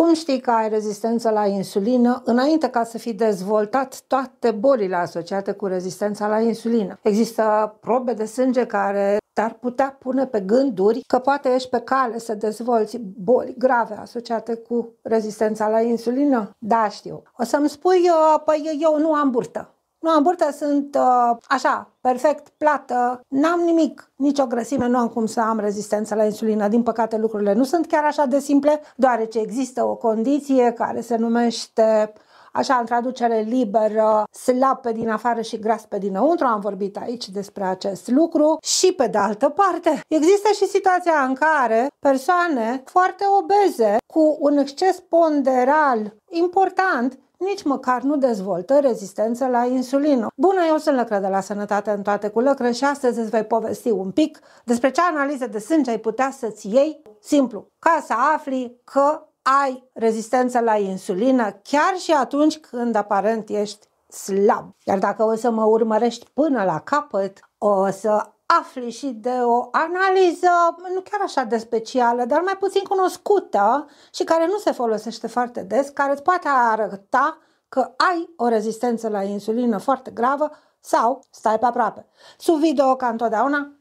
Cum știi că ai rezistență la insulină înainte ca să fi dezvoltat toate bolile asociate cu rezistența la insulină? Există probe de sânge care ar putea pune pe gânduri că poate ești pe cale să dezvolți boli grave asociate cu rezistența la insulină? Da, știu. O să-mi spui, uh, păi eu nu am burtă. Nu am burtă, sunt uh, așa, perfect, plată, n-am nimic, nicio grăsime, nu am cum să am rezistență la insulină. Din păcate lucrurile nu sunt chiar așa de simple, deoarece există o condiție care se numește așa în traducere liberă, slab pe din afară și gras pe dinăuntru, am vorbit aici despre acest lucru și pe de altă parte există și situația în care persoane foarte obeze cu un exces ponderal important nici măcar nu dezvoltă rezistență la insulină. Bună, eu sunt Lăcră de la Sănătate în toate cu Lăcră și astăzi îți voi povesti un pic despre ce analize de sânge ai putea să-ți iei simplu, ca să afli că ai rezistență la insulină chiar și atunci când aparent ești slab. Iar dacă o să mă urmărești până la capăt, o să afli și de o analiză nu chiar așa de specială, dar mai puțin cunoscută și care nu se folosește foarte des, care îți poate arăta că ai o rezistență la insulină foarte gravă sau stai pe aproape. Sub video, ca întotdeauna,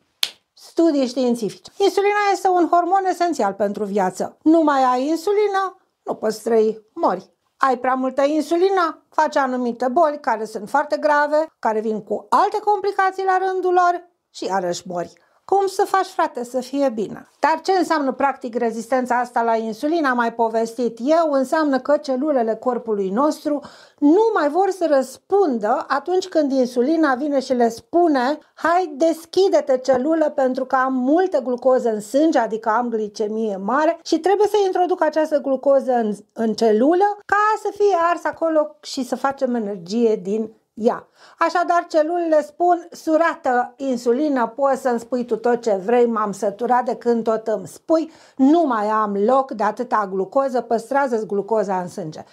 studii științifice. Insulina este un hormon esențial pentru viață. Nu mai ai insulină, nu poți trăi, mori. Ai prea multă insulină, faci anumite boli care sunt foarte grave, care vin cu alte complicații la rândul lor și iarăși mori. Cum să faci, frate, să fie bine? Dar ce înseamnă practic rezistența asta la insulină? Am mai povestit eu, înseamnă că celulele corpului nostru nu mai vor să răspundă atunci când insulina vine și le spune hai deschide-te celulă pentru că am multă glucoză în sânge, adică am glicemie mare și trebuie să introduc această glucoză în, în celulă ca să fie ars acolo și să facem energie din ia. Așadar, celulele spun, surată insulină, poți să-mi spui tu tot ce vrei, m-am săturat de când tot îmi spui, nu mai am loc de atâta glucoză, păstrează-ți glucoza în sânge.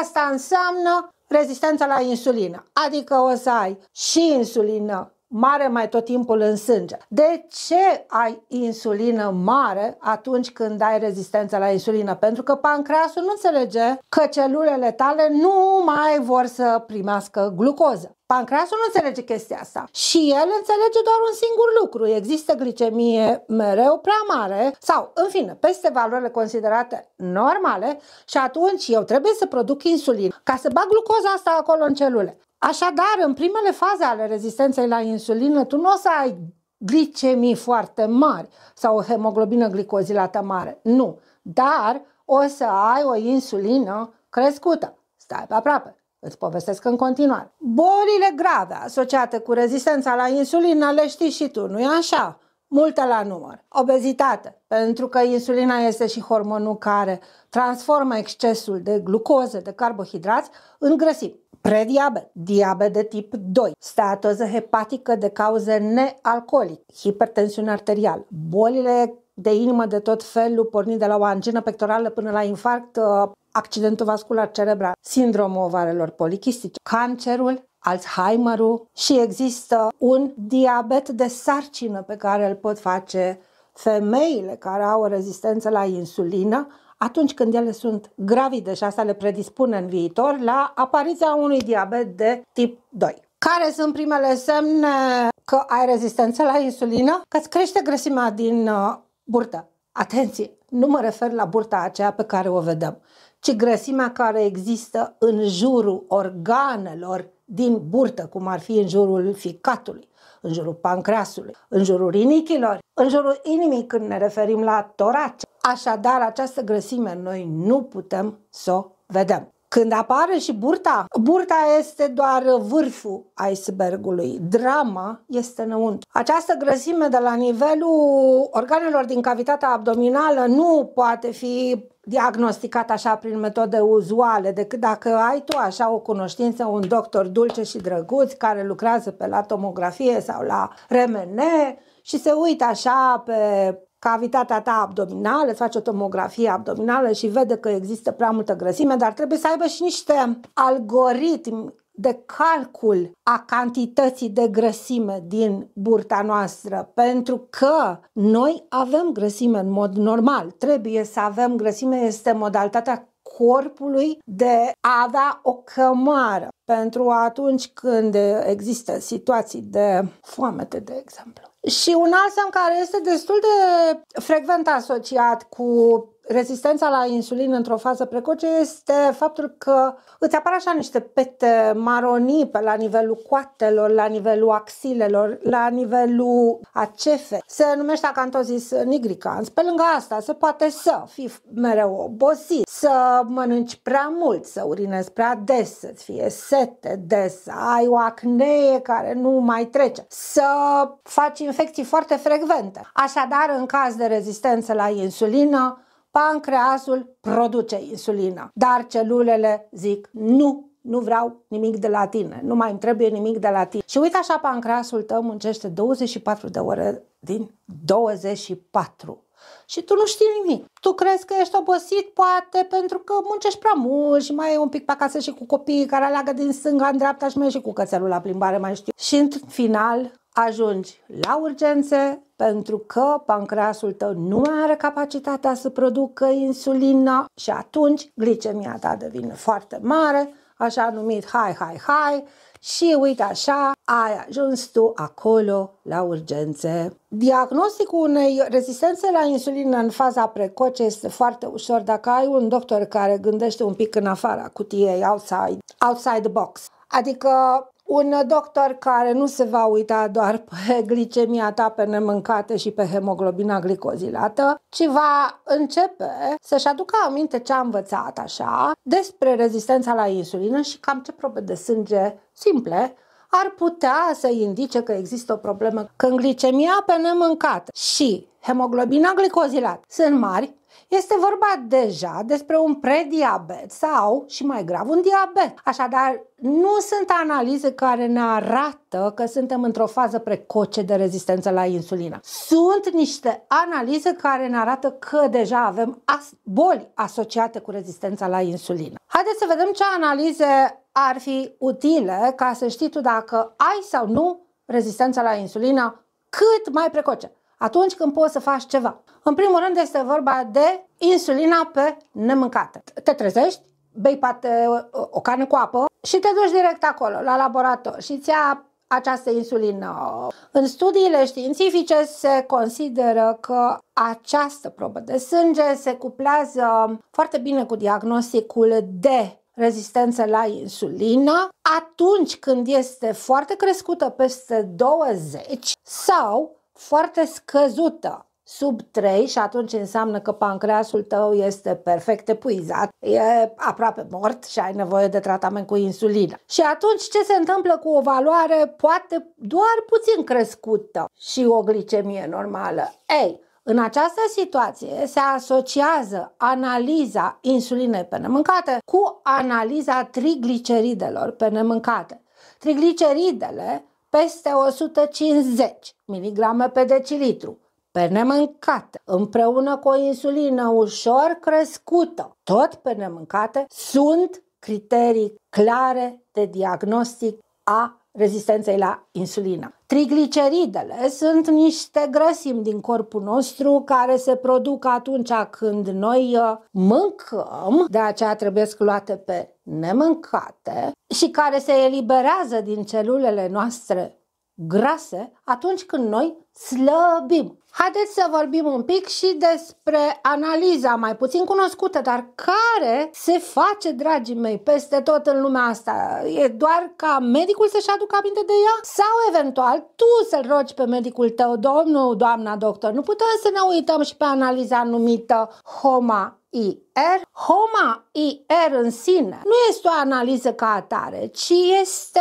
Asta înseamnă rezistența la insulină, adică o să ai și insulină mare mai tot timpul în sânge. De ce ai insulină mare atunci când ai rezistență la insulină? Pentru că pancreasul nu înțelege că celulele tale nu mai vor să primească glucoză. Pancreasul nu înțelege chestia asta și el înțelege doar un singur lucru. Există glicemie mereu prea mare sau, în fine, peste valorile considerate normale și atunci eu trebuie să produc insulină ca să bag glucoza asta acolo în celule. Așadar, în primele faze ale rezistenței la insulină, tu nu o să ai glicemii foarte mari sau o hemoglobină glicozilată mare. Nu. Dar o să ai o insulină crescută. Stai pe aproape. Îți povestesc în continuare. Bolile grave asociate cu rezistența la insulină le știi și tu, nu-i așa? Multe la număr. Obezitate, pentru că insulina este și hormonul care transformă excesul de glucoză, de carbohidrați, în grăsimi. Prediabet, diabet de tip 2, steatoză hepatică de cauze nealcoolic, hipertensiune arterială, bolile de inimă de tot felul, pornind de la o angină pectorală până la infarct, uh, accidentul vascular cerebral, sindromul ovarelor polichistice, cancerul, Alzheimerul și există un diabet de sarcină pe care îl pot face femeile care au o rezistență la insulină, atunci când ele sunt gravide și asta le predispune în viitor la apariția unui diabet de tip 2. Care sunt primele semne că ai rezistență la insulină? Că îți crește grăsimea din uh, burtă. Atenție! Nu mă refer la burta aceea pe care o vedem, ci grăsimea care există în jurul organelor din burtă, cum ar fi în jurul ficatului, în jurul pancreasului, în jurul rinichilor, în jurul inimii când ne referim la torace, Așadar, această grăsime noi nu putem să o vedem. Când apare și burta, burta este doar vârful icebergului. Drama este înăuntru. Această grăsime de la nivelul organelor din cavitatea abdominală nu poate fi diagnosticat așa prin metode uzuale, decât dacă ai tu așa o cunoștință, un doctor dulce și drăguț care lucrează pe la tomografie sau la RMN și se uită așa pe cavitatea ta abdominală, îți face o tomografie abdominală și vede că există prea multă grăsime, dar trebuie să aibă și niște algoritmi de calcul a cantității de grăsime din burta noastră, pentru că noi avem grăsime în mod normal. Trebuie să avem grăsime, este modalitatea corpului de a avea o cămară pentru atunci când există situații de foamete, de exemplu. Și un alt semn care este destul de frecvent asociat cu rezistența la insulină într-o fază precoce este faptul că îți apar așa niște pete maronii pe la nivelul coatelor, la nivelul axilelor, la nivelul acefe. Se numește acantozis nigricans. Pe lângă asta se poate să fii mereu obosit, să mănânci prea mult, să urinezi prea des, să-ți fie sete des, să ai o acnee care nu mai trece, să faci infecții foarte frecvente. Așadar, în caz de rezistență la insulină, pancreasul produce insulină, dar celulele zic nu nu vreau nimic de la tine, nu mai îmi trebuie nimic de la tine. Și uite așa pancreasul tău muncește 24 de ore din 24 și tu nu știi nimic. Tu crezi că ești obosit, poate, pentru că muncești prea mult și mai e un pic pe acasă și cu copiii care aleagă din stânga în dreapta și mai e și cu cățelul la plimbare, mai știu. Și în final, ajungi la urgențe pentru că pancreasul tău nu mai are capacitatea să producă insulină și atunci glicemia ta devine foarte mare, așa numit hai, hai, hai și uite așa ai ajuns tu acolo la urgențe. Diagnosticul unei rezistențe la insulină în faza precoce este foarte ușor dacă ai un doctor care gândește un pic în afara cutiei, outside, outside the box. Adică un doctor care nu se va uita doar pe glicemia ta pe nemâncate și pe hemoglobina glicozilată, ci va începe să-și aducă aminte ce a învățat așa despre rezistența la insulină și cam ce probe de sânge simple ar putea să indice că există o problemă. Când glicemia pe nemâncată și hemoglobina glicozilată sunt mari, este vorba deja despre un prediabet sau, și mai grav, un diabet. Așadar, nu sunt analize care ne arată că suntem într-o fază precoce de rezistență la insulină. Sunt niște analize care ne arată că deja avem as- boli asociate cu rezistența la insulină. Haideți să vedem ce analize ar fi utile ca să știi tu dacă ai sau nu rezistența la insulină cât mai precoce atunci când poți să faci ceva. În primul rând este vorba de insulina pe nemâncată. Te trezești, bei poate o carne cu apă și te duci direct acolo, la laborator și ți această insulină. În studiile științifice se consideră că această probă de sânge se cuplează foarte bine cu diagnosticul de rezistență la insulină atunci când este foarte crescută peste 20 sau foarte scăzută sub 3 și atunci înseamnă că pancreasul tău este perfect epuizat, e aproape mort și ai nevoie de tratament cu insulină. Și atunci ce se întâmplă cu o valoare poate doar puțin crescută și o glicemie normală? Ei, în această situație se asociază analiza insulinei pe nemâncate cu analiza trigliceridelor pe nemâncate. Trigliceridele peste 150 mg pe decilitru, pe nemâncate, împreună cu o insulină ușor crescută, tot pe nemâncate, sunt criterii clare de diagnostic a rezistenței la insulină. Trigliceridele sunt niște grăsimi din corpul nostru care se produc atunci când noi uh, mâncăm, de aceea trebuie luate pe nemâncate și care se eliberează din celulele noastre grase atunci când noi slăbim. Haideți să vorbim un pic și despre analiza mai puțin cunoscută, dar care se face, dragii mei, peste tot în lumea asta. E doar ca medicul să-și aducă aminte de ea? Sau eventual tu să-l rogi pe medicul tău, domnul, doamna doctor? Nu putem să ne uităm și pe analiza numită HOMA IR. Homa IR în sine nu este o analiză ca atare, ci este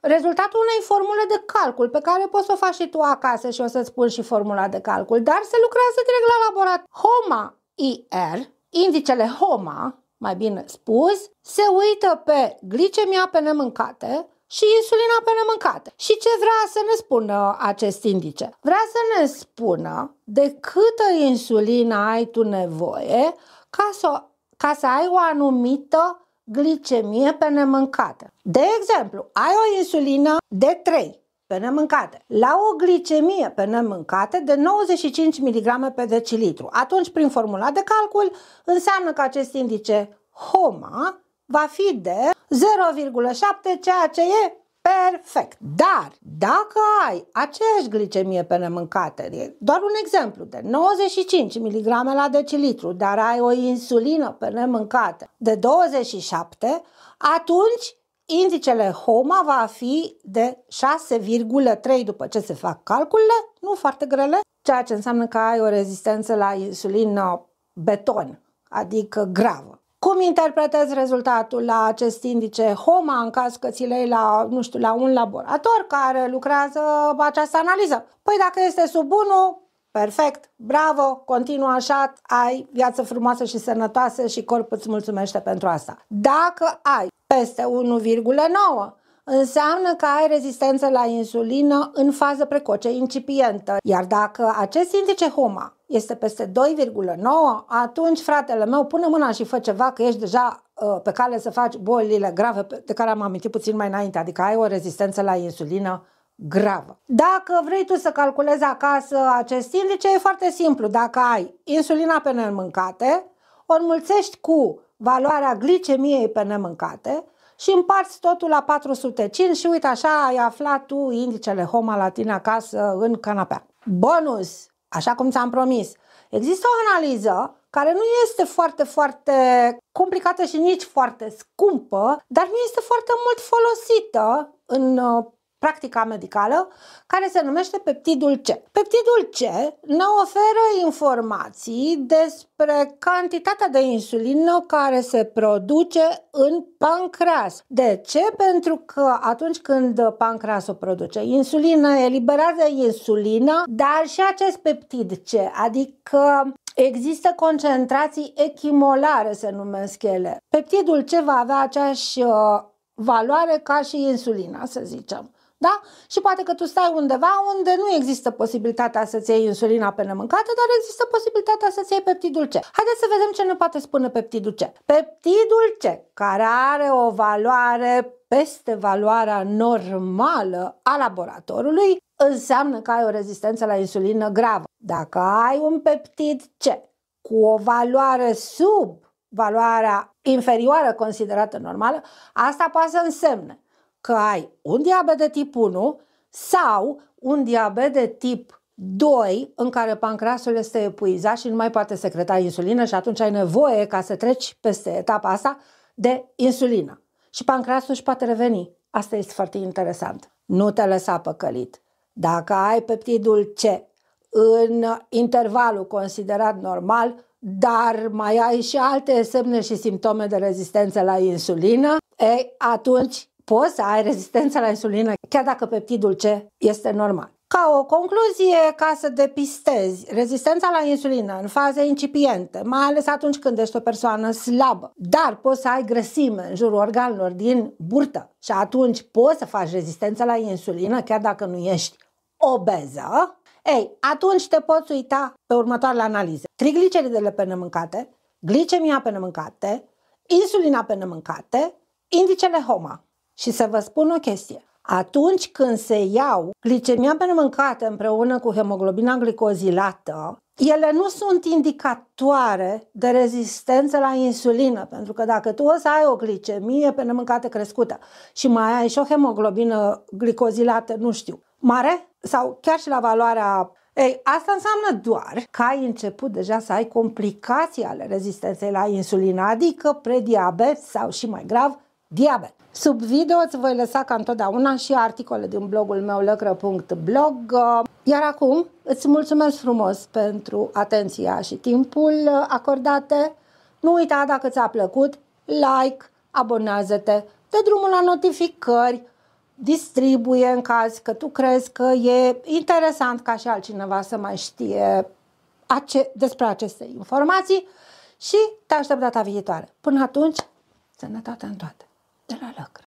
rezultatul unei formule de calcul pe care poți să o faci și tu acasă și o să-ți spun și formula de calcul, dar se lucrează direct la laborat. HOMA IR, indicele HOMA, mai bine spus, se uită pe glicemia pe nemâncate, și insulina pe nemâncate. Și ce vrea să ne spună acest indice? Vrea să ne spună de câtă insulină ai tu nevoie ca să, ca să ai o anumită glicemie pe nemâncate. De exemplu, ai o insulină de 3 pe nemâncate, la o glicemie pe nemâncate de 95 mg pe decilitru. Atunci, prin formula de calcul, înseamnă că acest indice HOMA va fi de 0,7, ceea ce e perfect. Dar dacă ai aceeași glicemie pe nemâncate, doar un exemplu, de 95 mg la decilitru, dar ai o insulină pe nemâncate de 27, atunci indicele HOMA va fi de 6,3 după ce se fac calculele, nu foarte grele, ceea ce înseamnă că ai o rezistență la insulină uh, beton, adică gravă. Cum interpretezi rezultatul la acest indice HOMA în caz că ți lei la, nu știu, la un laborator care lucrează uh, această analiză? Păi dacă este sub 1, perfect, bravo, continuă așa, ai viață frumoasă și sănătoasă și corpul îți mulțumește pentru asta. Dacă ai peste 1,9 înseamnă că ai rezistență la insulină în fază precoce incipientă. Iar dacă acest indice HOMA este peste 2,9, atunci, fratele meu, pune mâna și fă ceva că ești deja ă, pe cale să faci bolile grave de care am amintit puțin mai înainte, adică ai o rezistență la insulină gravă. Dacă vrei tu să calculezi acasă acest indice, e foarte simplu. Dacă ai insulina pe nemâncate, o înmulțești cu valoarea glicemiei pe nemâncate și împarți totul la 405 și uite așa ai aflat tu indicele HOMA la tine acasă în canapea. Bonus, așa cum ți-am promis, există o analiză care nu este foarte, foarte complicată și nici foarte scumpă, dar nu este foarte mult folosită în uh, practica medicală, care se numește peptidul C. Peptidul C ne oferă informații despre cantitatea de insulină care se produce în pancreas. De ce? Pentru că atunci când pancreasul produce insulină, eliberează insulină, dar și acest peptid C, adică Există concentrații echimolare, se numesc ele. Peptidul C va avea aceeași uh, valoare ca și insulina, să zicem. Da? Și poate că tu stai undeva unde nu există posibilitatea să-ți iei insulina pe nemâncată, dar există posibilitatea să-ți iei peptidul C. Haideți să vedem ce ne poate spune peptidul C. Peptidul C, care are o valoare peste valoarea normală a laboratorului, înseamnă că ai o rezistență la insulină gravă. Dacă ai un peptid C cu o valoare sub valoarea inferioară considerată normală, asta poate să însemne că ai un diabet de tip 1 sau un diabet de tip 2 în care pancreasul este epuizat și nu mai poate secreta insulină și atunci ai nevoie ca să treci peste etapa asta de insulină. Și pancreasul își poate reveni. Asta este foarte interesant. Nu te lăsa păcălit. Dacă ai peptidul C în intervalul considerat normal, dar mai ai și alte semne și simptome de rezistență la insulină, ei, atunci poți să ai rezistență la insulină chiar dacă peptidul C este normal. Ca o concluzie, ca să depistezi rezistența la insulină în faze incipiente, mai ales atunci când ești o persoană slabă, dar poți să ai grăsime în jurul organelor din burtă și atunci poți să faci rezistență la insulină chiar dacă nu ești obeză, ei, atunci te poți uita pe următoarele analize. Trigliceridele pe nemâncate, glicemia pe nemâncate, insulina pe nemâncate, indicele HOMA. Și să vă spun o chestie. Atunci când se iau glicemia permâncată împreună cu hemoglobina glicozilată, ele nu sunt indicatoare de rezistență la insulină, pentru că dacă tu o să ai o glicemie permâncată crescută și mai ai și o hemoglobină glicozilată, nu știu, mare sau chiar și la valoarea ei, asta înseamnă doar că ai început deja să ai complicații ale rezistenței la insulină, adică prediabet sau și mai grav, diabet. Sub video îți voi lăsa ca întotdeauna și articole din blogul meu lăcră.blog Iar acum îți mulțumesc frumos pentru atenția și timpul acordate. Nu uita dacă ți-a plăcut, like, abonează-te, dă drumul la notificări, distribuie în caz că tu crezi că e interesant ca și altcineva să mai știe ace- despre aceste informații și te aștept data viitoare. Până atunci, sănătate în toate! De la logro.